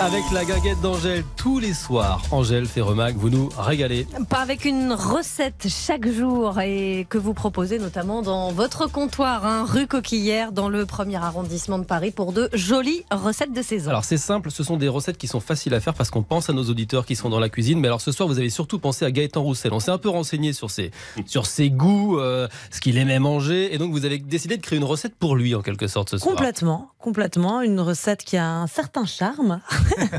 Avec la gaguette d'Angèle tous les soirs, Angèle Ferremac, vous nous régalez. Pas avec une recette chaque jour et que vous proposez notamment dans votre comptoir, hein, rue Coquillère, dans le premier arrondissement de Paris, pour de jolies recettes de saison. Alors c'est simple, ce sont des recettes qui sont faciles à faire parce qu'on pense à nos auditeurs qui sont dans la cuisine. Mais alors ce soir, vous avez surtout pensé à Gaëtan Roussel. On s'est un peu renseigné sur ses, sur ses goûts, euh, ce qu'il aimait manger, et donc vous avez décidé de créer une recette pour lui en quelque sorte ce soir. Complètement, complètement, une recette qui a un certain charme.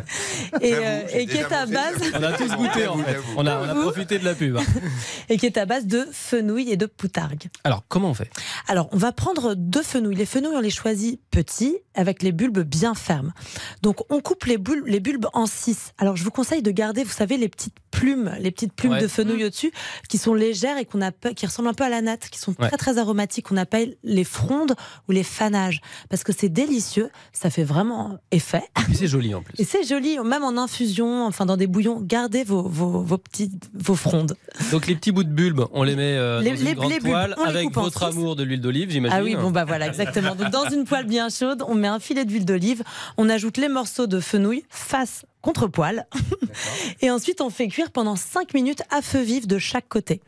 Euh, et, qui est à base. On profité de la pub. Hein. et qui est à base de fenouil et de poutargue. Alors, comment on fait Alors, on va prendre deux fenouils. Les fenouils, on les choisit petits avec les bulbes bien fermes. Donc on coupe les, bulbes, les bulbes en 6. Alors je vous conseille de garder, vous savez, les petites plumes, les petites plumes de fenouil mm. au-dessus, qui sont légères et qui ressemblent un peu à la natte, qui sont très très aromatiques, qu'on appelle les frondes ou les fanages, parce que c'est délicieux, ça fait vraiment effet. Et c'est joli en plus. Et c'est joli, même en infusion, enfin dans des bouillons, gardez vos, vos, petites vos frondes. Donc les petits bouts de bulbes, on les met euh, les, dans une avec votre amour de l'huile d'olive, j'imagine. Ah oui, bon bah voilà, exactement. Donc dans une poêle bien chaude, on met un filet d'huile d'olive, on ajoute les morceaux de fenouil face contre poil et ensuite, on fait cuire pendant 5 minutes à feu vif de chaque côté.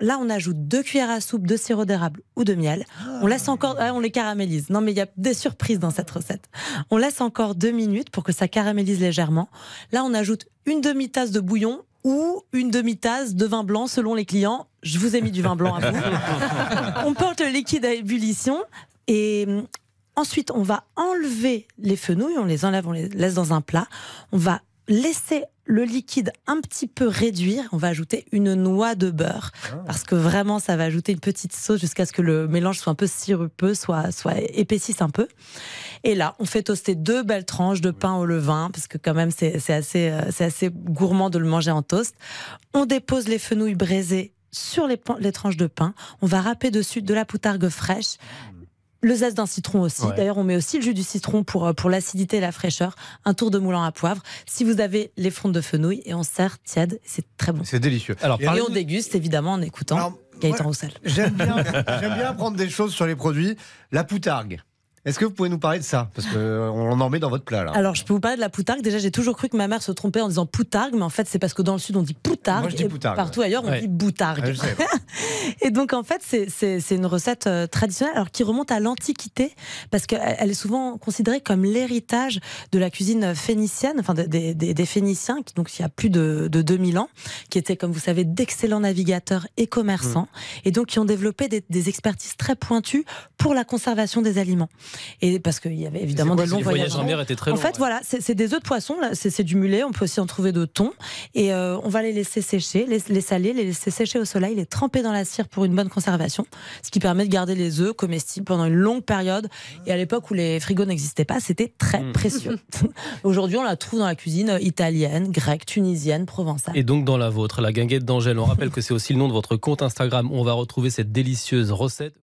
Là, on ajoute deux cuillères à soupe de sirop d'érable ou de miel. On laisse ah. encore, ah, on les caramélise. Non, mais il y a des surprises dans cette recette. On laisse encore deux minutes pour que ça caramélise légèrement. Là, on ajoute une demi-tasse de bouillon ou une demi-tasse de vin blanc selon les clients. Je vous ai mis du vin blanc à vous. on porte le liquide à ébullition et Ensuite, on va enlever les fenouilles, on les enlève, on les laisse dans un plat. On va laisser le liquide un petit peu réduire. On va ajouter une noix de beurre ah. parce que vraiment, ça va ajouter une petite sauce jusqu'à ce que le mélange soit un peu sirupeux, soit, soit épaississe un peu. Et là, on fait toaster deux belles tranches de pain au levain parce que quand même, c'est assez, euh, assez gourmand de le manger en toast. On dépose les fenouilles braisées sur les tranches de pain. On va râper dessus de la poutargue fraîche ah le zeste d'un citron aussi. D'ailleurs, on met aussi le jus du citron pour, euh, pour l'acidité et la fraîcheur. Un tour de moulin à poivre. Si vous avez les frondes de fenouil, et on sert tiède, c'est très bon. C'est délicieux. Alors, et on déguste évidemment en écoutant Gaëtan Roussel. J'aime bien, prendre des choses sur les produits. La poutargue. Est-ce que vous pouvez nous parler de ça Parce qu'on euh, en met dans votre plat. Là. Alors, je peux vous parler de la poutargue. Déjà, j'ai toujours cru que ma mère se trompait en disant poutargue, mais en fait, c'est parce que dans le Sud, on dit poutargue. Et partout ailleurs, on dit boutargue. et donc, en fait, c'est une recette euh, traditionnelle alors, qui remonte à l'Antiquité, parce qu'elle est souvent considérée comme l'héritage de la cuisine phénicienne, enfin des, Phéniciens, qui, donc il y a plus de, 2000 ans, qui étaient, comme vous savez, d'excellents navigateurs et commerçants, mmh. et donc qui ont développé des expertises très pointues pour la conservation des aliments. Et parce qu'il y avait évidemment des longs voyages. en mer étaient très En fait, voilà, c'est des œufs de poisson, c'est du mulet. On peut aussi en trouver de thon. Et euh, on va les laisser sécher, les, saler, les laisser sécher au soleil, les tremper dans la cire pour une bonne conservation, ce qui permet de garder les œufs comestibles pendant une longue période. Et à l'époque où les frigos n'existaient pas, c'était très hmm. précieux. Aujourd'hui, on la trouve dans la cuisine italienne, grecque, tunisienne, provençale. Et donc dans la vôtre, la guinguette d'Angèle. On rappelle que c'est aussi le nom de votre compte Instagram on va retrouver cette délicieuse recette.